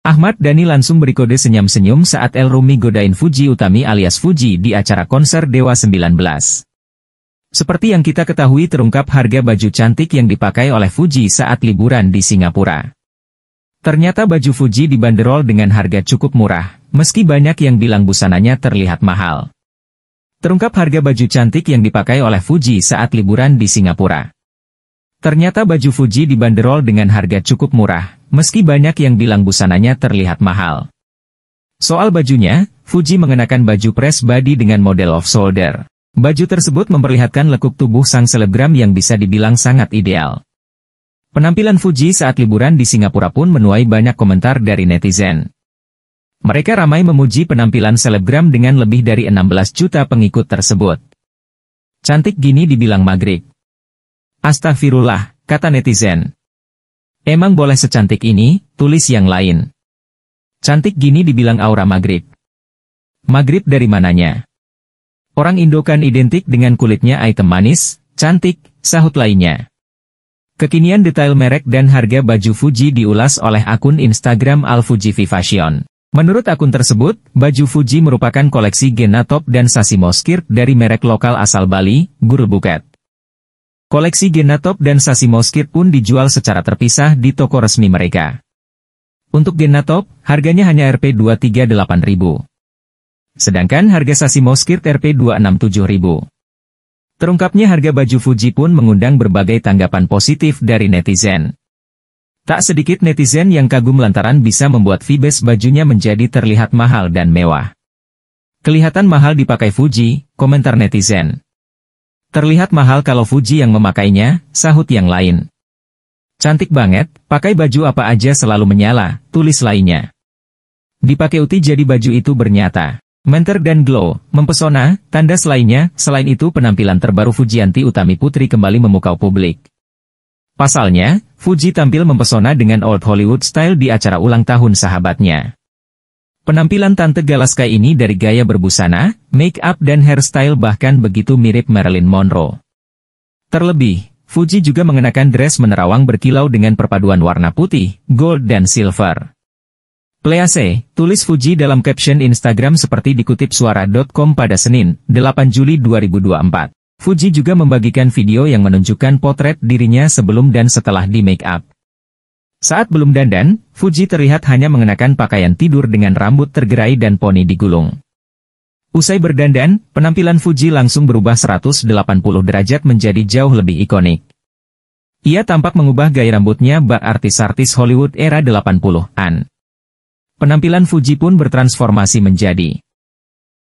Ahmad Dhani langsung berikode senyum-senyum saat El Rumi godain Fuji Utami alias Fuji di acara konser Dewa 19. Seperti yang kita ketahui terungkap harga baju cantik yang dipakai oleh Fuji saat liburan di Singapura. Ternyata baju Fuji dibanderol dengan harga cukup murah, meski banyak yang bilang busananya terlihat mahal. Terungkap harga baju cantik yang dipakai oleh Fuji saat liburan di Singapura. Ternyata baju Fuji dibanderol dengan harga cukup murah, meski banyak yang bilang busananya terlihat mahal. Soal bajunya, Fuji mengenakan baju press body dengan model off-shoulder. Baju tersebut memperlihatkan lekuk tubuh sang selebgram yang bisa dibilang sangat ideal. Penampilan Fuji saat liburan di Singapura pun menuai banyak komentar dari netizen. Mereka ramai memuji penampilan selebgram dengan lebih dari 16 juta pengikut tersebut. Cantik gini dibilang maghrib. Astagfirullah, kata netizen. Emang boleh secantik ini, tulis yang lain. Cantik gini dibilang aura maghrib. Maghrib dari mananya? Orang Indo kan identik dengan kulitnya item manis, cantik, sahut lainnya. Kekinian detail merek dan harga baju Fuji diulas oleh akun Instagram Al Menurut akun tersebut, baju Fuji merupakan koleksi Genatop dan Sasimo Skirt dari merek lokal asal Bali, Guru Buket. Koleksi Genatop dan Moskit pun dijual secara terpisah di toko resmi mereka. Untuk Genatop, harganya hanya Rp238.000. Sedangkan harga Moskit Rp267.000. Terungkapnya harga baju Fuji pun mengundang berbagai tanggapan positif dari netizen. Tak sedikit netizen yang kagum lantaran bisa membuat Vibes bajunya menjadi terlihat mahal dan mewah. Kelihatan mahal dipakai Fuji, komentar netizen. Terlihat mahal kalau Fuji yang memakainya, sahut yang lain. Cantik banget, pakai baju apa aja selalu menyala, tulis lainnya. Dipakai Uti jadi baju itu bernyata. Menter dan glow, mempesona, tanda selainnya, selain itu penampilan terbaru Fujianti Utami Putri kembali memukau publik. Pasalnya, Fuji tampil mempesona dengan Old Hollywood style di acara ulang tahun sahabatnya. Penampilan Tante Galaska ini dari gaya berbusana, make up dan hairstyle bahkan begitu mirip Marilyn Monroe. Terlebih, Fuji juga mengenakan dress menerawang berkilau dengan perpaduan warna putih, gold dan silver. Please, tulis Fuji dalam caption Instagram seperti dikutip suara.com pada Senin, 8 Juli 2024. Fuji juga membagikan video yang menunjukkan potret dirinya sebelum dan setelah di make up. Saat belum dandan, Fuji terlihat hanya mengenakan pakaian tidur dengan rambut tergerai dan poni digulung. Usai berdandan, penampilan Fuji langsung berubah 180 derajat menjadi jauh lebih ikonik. Ia tampak mengubah gaya rambutnya bak artis-artis Hollywood era 80-an. Penampilan Fuji pun bertransformasi menjadi